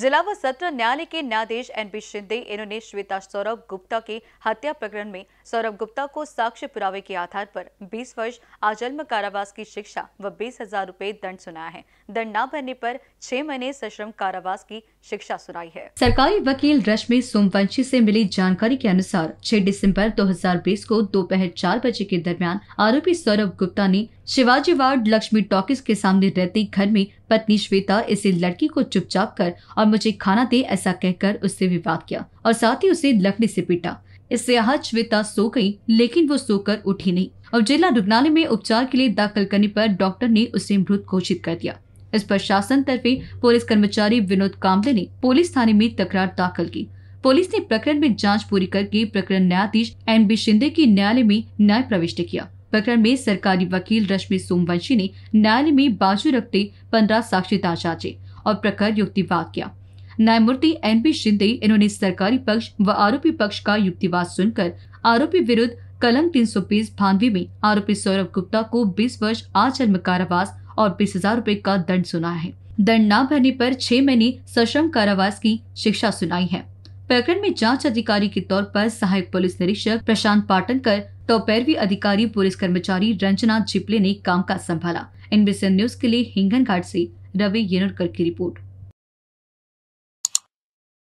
जिला व सत्र न्यायालय के न्यायाधीश एन बी शिंदे इन्होंने श्वेता सौरभ गुप्ता के हत्या प्रकरण में सौरभ गुप्ता को साक्ष्य पुरावे के आधार पर 20 वर्ष आजन्म कारावास की शिक्षा व बीस हजार रूपए दंड सुनाया है दंड न भरने पर छह महीने सश्रम कारावास की शिक्षा सुनाई है सरकारी वकील रश्मि सोमवंशी से मिली जानकारी के अनुसार छह दिसम्बर दो को दोपहर चार बजे के दरमियान आरोपी सौरभ गुप्ता ने शिवाजी वार्ड लक्ष्मी टॉकिस के सामने रहते घर में पत्नी श्वेता इसे लड़की को चुपचाप कर और मुझे खाना दे ऐसा कहकर उससे विवाद किया और साथ ही उसे लकड़ी से पीटा इससे आहत श्वेता सो गई लेकिन वो सोकर उठी नहीं और जिला रुग्णालय में उपचार के लिए दाखिल करने पर डॉक्टर ने उसे मृत घोषित कर दिया इस पर शासन तरफ पुलिस कर्मचारी विनोद कामले ने पुलिस थाने में तकरार दाखिल की पुलिस ने प्रकरण में जांच पूरी करके प्रकरण न्यायाधीश एन बी शिंदे की न्यायालय में न्याय प्रविष्ट किया प्रकरण में सरकारी वकील रश्मि सोमवंशी ने न्यायालय में बाजू रखते पंद्रह साक्षीदार जांचे और प्रकर युक्तिवाद किया न्यायमूर्ति एन पी शिंदे इन्होंने सरकारी पक्ष व आरोपी पक्ष का युक्तिवाद सुनकर आरोपी विरुद्ध कलम तीन सौ बीस भानवी में आरोपी सौरभ गुप्ता को बीस वर्ष आजन्म कारावास और बीस हजार रूपए का दंड सुना है दंड न भरने पर छह महीने सश्रम कारावास की शिक्षा सुनाई है प्रकरण में जांच अधिकारी के तौर पर सहायक पुलिस निरीक्षक प्रशांत पाटनकर तो पैरवी अधिकारी पुलिस कर्मचारी रंजना जिपले ने काम का संभाला इनबीसी न्यूज के लिए हिंगन घाट ऐसी रवि येनुरकर की रिपोर्ट